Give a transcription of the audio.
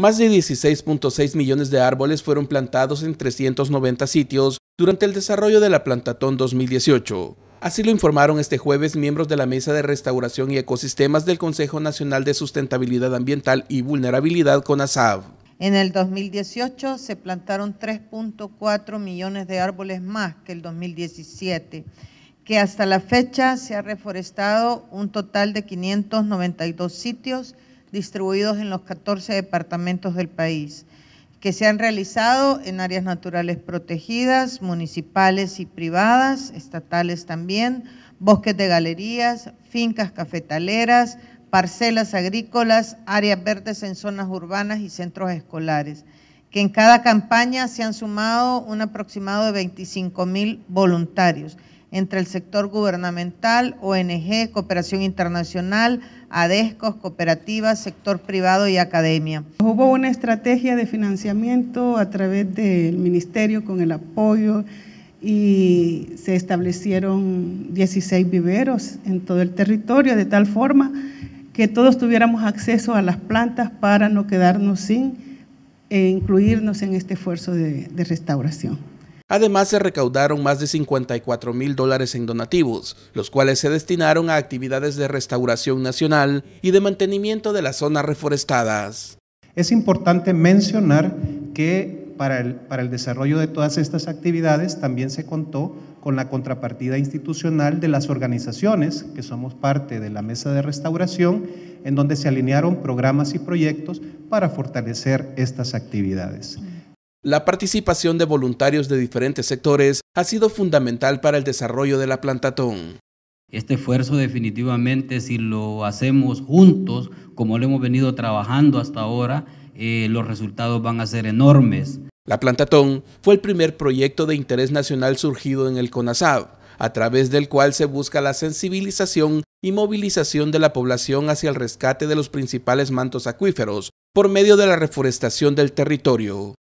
Más de 16.6 millones de árboles fueron plantados en 390 sitios durante el desarrollo de la Plantatón 2018. Así lo informaron este jueves miembros de la Mesa de Restauración y Ecosistemas del Consejo Nacional de Sustentabilidad Ambiental y Vulnerabilidad con ASAV. En el 2018 se plantaron 3.4 millones de árboles más que el 2017, que hasta la fecha se ha reforestado un total de 592 sitios distribuidos en los 14 departamentos del país, que se han realizado en áreas naturales protegidas, municipales y privadas, estatales también, bosques de galerías, fincas cafetaleras, parcelas agrícolas, áreas verdes en zonas urbanas y centros escolares, que en cada campaña se han sumado un aproximado de 25 mil voluntarios entre el sector gubernamental, ONG, cooperación internacional, ADESCOS, cooperativas, sector privado y academia. Hubo una estrategia de financiamiento a través del ministerio con el apoyo y se establecieron 16 viveros en todo el territorio, de tal forma que todos tuviéramos acceso a las plantas para no quedarnos sin e incluirnos en este esfuerzo de, de restauración. Además, se recaudaron más de 54 mil dólares en donativos, los cuales se destinaron a actividades de restauración nacional y de mantenimiento de las zonas reforestadas. Es importante mencionar que para el, para el desarrollo de todas estas actividades también se contó con la contrapartida institucional de las organizaciones que somos parte de la mesa de restauración, en donde se alinearon programas y proyectos para fortalecer estas actividades. La participación de voluntarios de diferentes sectores ha sido fundamental para el desarrollo de la plantatón. Este esfuerzo definitivamente, si lo hacemos juntos, como lo hemos venido trabajando hasta ahora, eh, los resultados van a ser enormes. La Plantatón fue el primer proyecto de interés nacional surgido en el CONASAB, a través del cual se busca la sensibilización y movilización de la población hacia el rescate de los principales mantos acuíferos por medio de la reforestación del territorio.